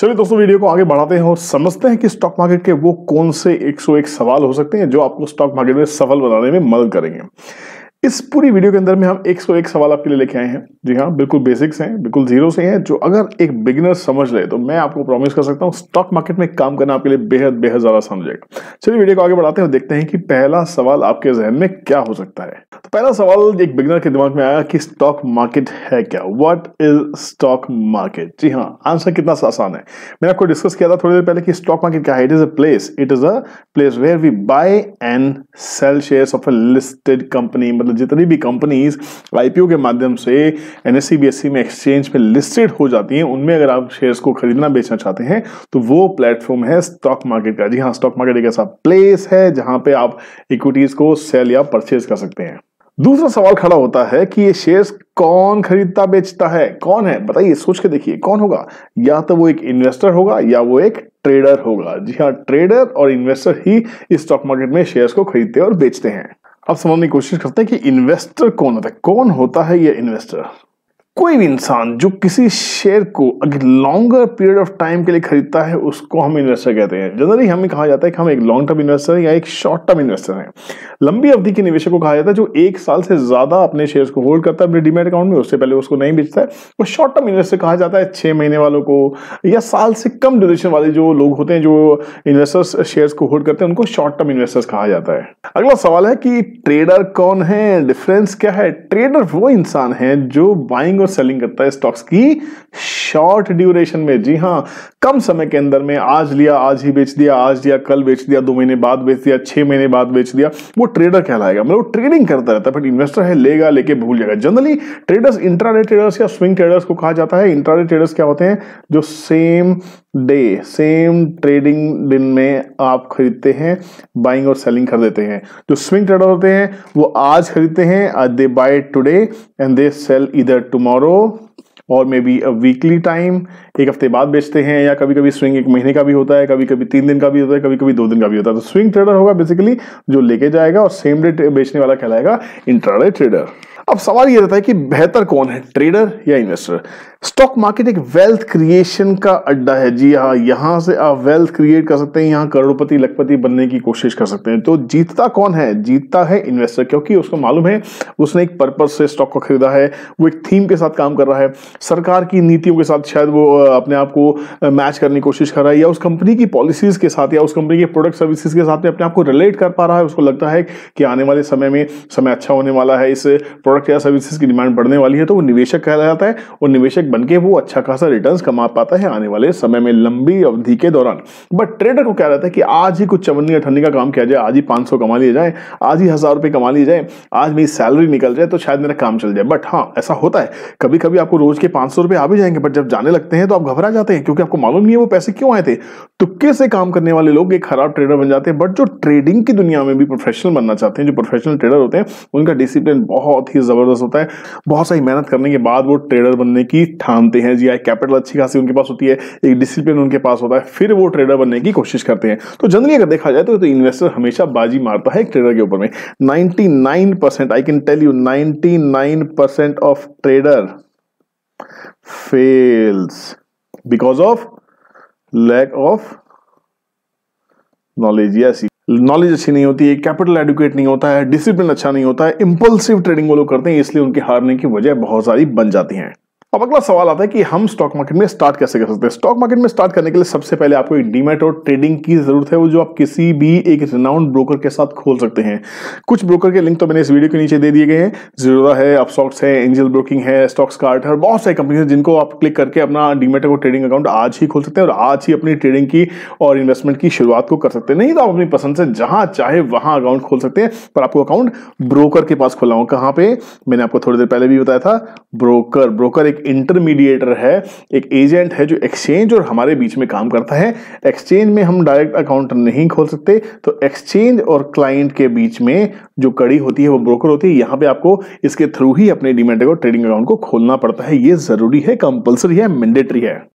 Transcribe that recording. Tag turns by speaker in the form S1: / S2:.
S1: चलिए दोस्तों वीडियो को आगे बढ़ाते हैं और समझते हैं कि स्टॉक मार्केट के वो कौन से 101 सवाल हो सकते हैं जो आपको स्टॉक मार्केट में सफल बनाने में मदद करेंगे इस पूरी वीडियो के अंदर में हम 101 सवाल आपके लिए लेके आए हैं जी हाँ बिल्कुल बेसिक्स हैं बिल्कुल जीरो से हैं जो अगर एक बिगिनर समझ ले तो मैं आपको प्रॉमिस कर सकता हूँ स्टॉक मार्केट में काम करना आपके लिए बेहद बेहद ज़्यादा समझेगा चलिए वीडियो को आगे बढ़ाते हैं देखते हैं कि पहला सवाल आपके जहन में क्या हो सकता है तो पहला सवाल एक बिगिनर के दिमाग में आया कि स्टॉक मार्केट है क्या वट इज स्टॉक मार्केट जी हाँ आंसर कितना आसान है मैंने आपको डिस्कस किया था थोड़ी देर पहले कि स्टॉक मार्केट क्या है it is a place it is a place where we buy and sell share of a listed company मतलब मतलब जितनी भी कंपनीज आईपीओ के माध्यम से एनएससी बीएससी e e में एक्सचेंज में लिस्टेड हो जाती हैं उनमें अगर आप शेयर्स को खरीदना बेचना चाहते हैं तो वो प्लेटफॉर्म है स्टॉक मार्केट का जी हाँ स्टॉक मार्केट एक ऐसा प्लेस है जहां पे आप इक्विटीज को सेल या परचेज कर सकते हैं दूसरा सवाल खड़ा होता है कि ये शेयर्स कौन खरीदता बेचता है कौन है बताइए सोच के देखिए कौन होगा या तो वो एक इन्वेस्टर होगा या वो एक ट्रेडर होगा जी हाँ ट्रेडर और इन्वेस्टर ही स्टॉक मार्केट में शेयर्स को खरीदते और बेचते हैं अब समझने की कोशिश करते हैं कि इन्वेस्टर कौन होता है कौन होता है ये इन्वेस्टर कोई भी इंसान जो किसी शेयर को अगर लॉन्गर पीरियड ऑफ टाइम के लिए खरीदता है उसको हम इन्वेस्टर कहते हैं जनरली हमें कहा जाता है कि हम एक लॉन्ग टर्म इन्वेस्टर हैं या एक शॉर्ट टर्म इन्वेस्टर हैं लंबी अवधि के निवेशक को कहा जाता है जो एक साल से ज़्यादा अपने शेयर को होल्ड करता है अपने डिमेट अकाउंट में उससे पहले उसको नहीं बेचता है और शॉर्ट टर्म इन्वेस्टर कहा जाता है छह महीने वालों को या साल से कम ड्यूरेशन वाले जो लोग होते हैं जो इन्वेस्टर्स शेयर्स को होल्ड करते हैं उनको शॉर्ट टर्म इन्वेस्टर्स कहा जाता है अगला सवाल है कि ट्रेडर कौन है डिफरेंस क्या है ट्रेडर वो इंसान है जो बाइंग और सेलिंग करता है स्टॉक्स की शॉर्ट ड्यूरेशन में जी हाँ कम समय के अंदर में आज लिया आज ही बेच दिया आज लिया कल बेच दिया दो महीने बाद बेच दिया छह महीने बाद बेच दिया वो ट्रेडर कहलाएगा मतलब ट्रेडिंग करता रहता है बट इन्वेस्टर है लेगा लेके भूल जाएगा जनरली ट्रेडर्स इंट्राडे ट्रेडर्स या स्विंग ट्रेडर्स को कहा जाता है इंट्राडे ट्रेडर्स क्या होते हैं जो सेम डे सेम ट्रेडिंग दिन में आप खरीदते हैं बाइंग और सेलिंग कर देते हैं जो स्विंग ट्रेडर होते हैं वो आज खरीदते हैं they buy today and they sell इधर टुमारो टमोरो और maybe a weekly time एक हफ्ते बाद बेचते हैं या कभी कभी स्विंग एक महीने का भी होता है कभी कभी तीन दिन का भी होता है कभी कभी दो दिन का भी होता है तो स्विंग ट्रेडर होगा बेसिकली जो लेके जाएगा और सेम डे बेचने वाला कहलाएगा इंटरडे ट्रेडर अब सवाल ये रहता है कि बेहतर कौन है ट्रेडर या इन्वेस्टर स्टॉक मार्केट एक वेल्थ क्रिएशन का अड्डा है जी हाँ यहाँ से आप वेल्थ क्रिएट कर सकते हैं यहाँ करोड़पति लखपति बनने की कोशिश कर सकते हैं तो जीतता कौन है जीतता है इन्वेस्टर क्योंकि उसको मालूम है उसने एक पर्पज से स्टॉक को खरीदा है वो एक थीम के साथ काम कर रहा है सरकार की नीतियों के साथ शायद वो अपने आप को मैच करने की कोशिश कर रहा है या उस कंपनी की पॉलिसीज के साथ या उस कंपनी के प्रोडक्ट सर्विसेज के साथ में अपने आप को रिलेट कर पा रहा है उसको लगता है कि आने वाले समय में समय अच्छा होने वाला है इस प्रोडक्ट या सर्विसेज की डिमांड बढ़ने वाली है तो वो निवेशक कहलाता है और निवेशक प्रोजेक्ट बनके वो अच्छा खासा रिटर्न कमा पाता है आने वाले समय में लंबी अवधि के दौरान बट ट्रेडर को क्या रहता है कि आज ही कुछ चवन्नी अठन्नी का काम किया जाए आज ही पाँच कमा लिए जाए आज ही हज़ार रुपये कमा लिए जाए आज मेरी सैलरी निकल जाए तो शायद मेरा काम चल जाए बट हाँ ऐसा होता है कभी कभी आपको रोज के पाँच सौ आ भी जाएंगे बट जब जाने लगते हैं तो आप घबरा जाते हैं क्योंकि आपको मालूम नहीं है वो पैसे क्यों आए थे तुक्के से काम करने वाले लोग एक खराब ट्रेडर बन जाते हैं बट जो ट्रेडिंग की दुनिया में भी प्रोफेशनल बनना चाहते हैं जो प्रोफेशनल ट्रेडर होते हैं उनका डिसिप्लिन बहुत ही ज़बरदस्त होता है बहुत सारी मेहनत करने के बाद वो ट्रेडर बनने की ठानते हैं जी आई कैपिटल अच्छी खासी उनके पास होती है एक डिसिप्लिन उनके पास होता है फिर वो ट्रेडर बनने की कोशिश करते हैं तो जनरली अगर देखा जाए तो, तो इन्वेस्टर हमेशा बाजी मारता है एक ट्रेडर के ऊपर में ninety I can tell you ninety of trader fails because of lack of knowledge या नॉलेज अच्छी नहीं होती है कैपिटल एडुकेट नहीं होता है डिसिप्लिन अच्छा नहीं होता है इंपल्सिव ट्रेडिंग वो लोग करते हैं इसलिए उनके हारने की वजह बहुत सारी बन जाती हैं अब अगला सवाल आता है कि हम स्टॉक मार्केट में स्टार्ट कैसे कर सकते हैं स्टॉक मार्केट में स्टार्ट करने के लिए सबसे पहले आपको एक डीमेट और ट्रेडिंग की जरूरत है वो जो आप किसी भी एक रिनाउंड ब्रोकर के साथ खोल सकते हैं कुछ ब्रोकर के लिंक तो मैंने इस वीडियो के नीचे दे दिए गए हैं जीरोदा है अपस्टॉक्स है एंजल ब्रोकिंग है स्टॉक्स कार्ट है बहुत सारी कंपनी है जिनको आप क्लिक करके अपना डीमेट और ट्रेडिंग अकाउंट आज ही खोल सकते हैं और आज ही अपनी ट्रेडिंग की और इन्वेस्टमेंट की शुरुआत को कर सकते हैं नहीं तो आप अपनी पसंद से जहां चाहे वहां अकाउंट खोल सकते हैं पर आपको अकाउंट ब्रोकर के पास खोला हो कहाँ पे मैंने आपको थोड़ी देर पहले भी बताया था ब्रोकर ब्रोकर एक इंटरमीडिएटर है एक एजेंट है जो एक्सचेंज और हमारे बीच में काम करता है एक्सचेंज में हम डायरेक्ट अकाउंट नहीं खोल सकते तो एक्सचेंज और क्लाइंट के बीच में जो कड़ी होती है वो ब्रोकर होती है यहां पे आपको इसके थ्रू ही अपने डिमेंट अकाउंट ट्रेडिंग अकाउंट को खोलना पड़ता है ये जरूरी है कंपलसरी है मैंडेटरी है